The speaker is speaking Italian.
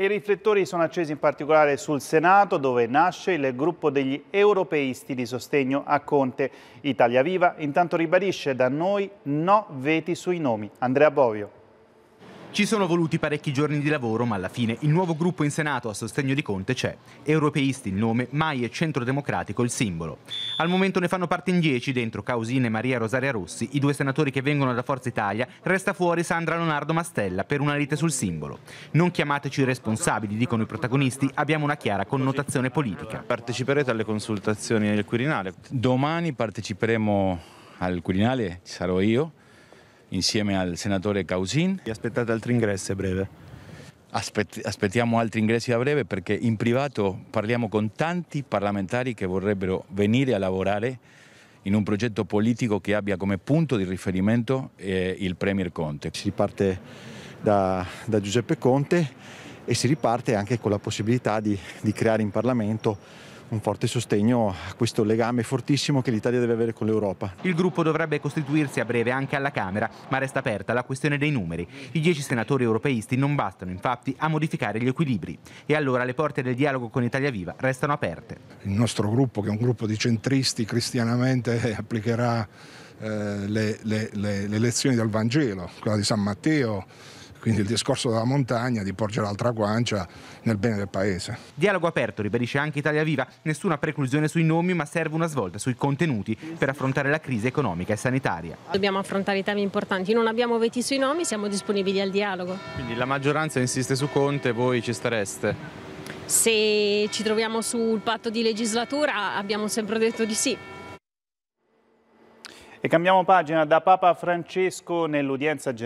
I riflettori sono accesi in particolare sul Senato, dove nasce il gruppo degli europeisti di sostegno a Conte. Italia Viva intanto ribadisce da noi no veti sui nomi. Andrea Bovio. Ci sono voluti parecchi giorni di lavoro, ma alla fine il nuovo gruppo in Senato a sostegno di Conte c'è. Europeisti il nome, MAI e Centro Democratico il simbolo. Al momento ne fanno parte in dieci, dentro Causine e Maria Rosaria Rossi, i due senatori che vengono da Forza Italia, resta fuori Sandra Leonardo Mastella per una lite sul simbolo. Non chiamateci responsabili, dicono i protagonisti, abbiamo una chiara connotazione politica. Parteciperete alle consultazioni del Quirinale? Domani parteciperemo al Quirinale, ci sarò io insieme al senatore Causin. Vi aspettate altri ingressi a breve? Aspet aspettiamo altri ingressi a breve perché in privato parliamo con tanti parlamentari che vorrebbero venire a lavorare in un progetto politico che abbia come punto di riferimento eh, il Premier Conte. Si riparte da, da, Giuseppe Conte e si riparte anche con la possibilità di, di creare in Parlamento un forte sostegno a questo legame fortissimo che l'Italia deve avere con l'Europa. Il gruppo dovrebbe costituirsi a breve anche alla Camera, ma resta aperta la questione dei numeri. I dieci senatori europeisti non bastano infatti a modificare gli equilibri e allora le porte del dialogo con Italia Viva restano aperte. Il nostro gruppo, che è un gruppo di centristi cristianamente, eh, applicherà eh, le, le, le, le lezioni del Vangelo, quella di San Matteo quindi il discorso della montagna, di porgere l'altra guancia nel bene del paese. Dialogo aperto, ribadisce anche Italia Viva, nessuna preclusione sui nomi ma serve una svolta sui contenuti per affrontare la crisi economica e sanitaria. Dobbiamo affrontare i temi importanti, non abbiamo veti sui nomi, siamo disponibili al dialogo. Quindi la maggioranza insiste su Conte, voi ci stareste? Se ci troviamo sul patto di legislatura abbiamo sempre detto di sì. E cambiamo pagina da Papa Francesco nell'udienza generale.